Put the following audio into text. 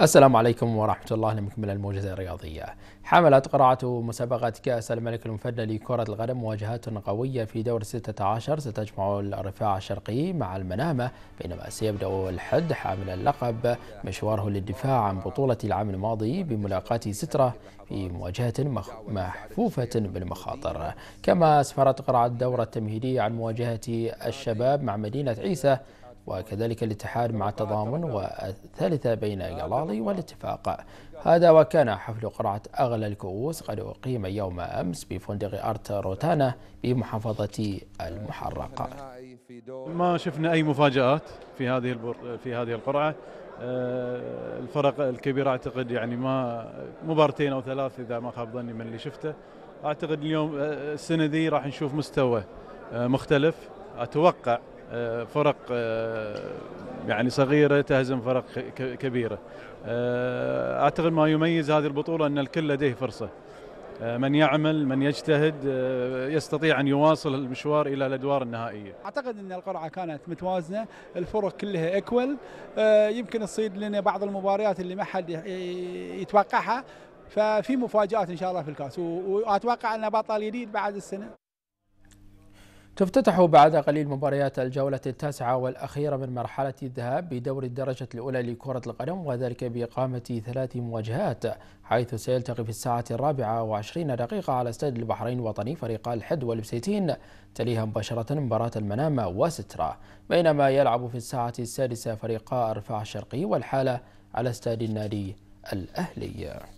السلام عليكم ورحمة الله لمكمل الموجزة الرياضية حملت قرعة مسابقة كأس الملك المفدى لكرة القدم مواجهات قوية في دور 16 ستجمع الرفاع الشرقي مع المنامة بينما سيبدأ الحد حامل اللقب مشواره للدفاع عن بطولة العام الماضي بملاقاة سترة في مواجهة محفوفة بالمخاطر كما أسفرت قرعة الدورة التمهيدية عن مواجهة الشباب مع مدينة عيسى وكذلك الاتحاد مع التضامن والثالثة بين جلالي والاتفاق هذا وكان حفل قرعة أغلى الكؤوس قد أقيم يوم أمس بفندق أرت روتانا بمحافظة المحرقة ما شفنا أي مفاجآت في هذه في هذه القرعة آه، الفرق الكبيرة أعتقد يعني ما مبارتين أو ثلاث إذا ما خاب ظني من اللي شفته أعتقد اليوم آه، السنة دي راح نشوف مستوى آه، مختلف أتوقع آه، فرق آه، يعني صغيره تهزم فرق كبيره آه، اعتقد ما يميز هذه البطوله ان الكل لديه فرصه من يعمل من يجتهد يستطيع ان يواصل المشوار الى الادوار النهائيه. اعتقد ان القرعه كانت متوازنه، الفرق كلها اكول يمكن تصيد لنا بعض المباريات اللي ما حد يتوقعها ففي مفاجات ان شاء الله في الكاس واتوقع ان بطل جديد بعد السنه. تفتتح بعد قليل مباريات الجولة التاسعة والأخيرة من مرحلة الذهاب بدور الدرجة الأولى لكرة القدم وذلك بإقامة ثلاث مواجهات حيث سيلتقي في الساعة الرابعة وعشرين دقيقة على استاد البحرين الوطني فريق الحد والبسيتين تليها مباشرة مباراة المنامة وسترة بينما يلعب في الساعة السادسة فريقا الرفاع الشرقي والحالة على استاد النادي الأهلي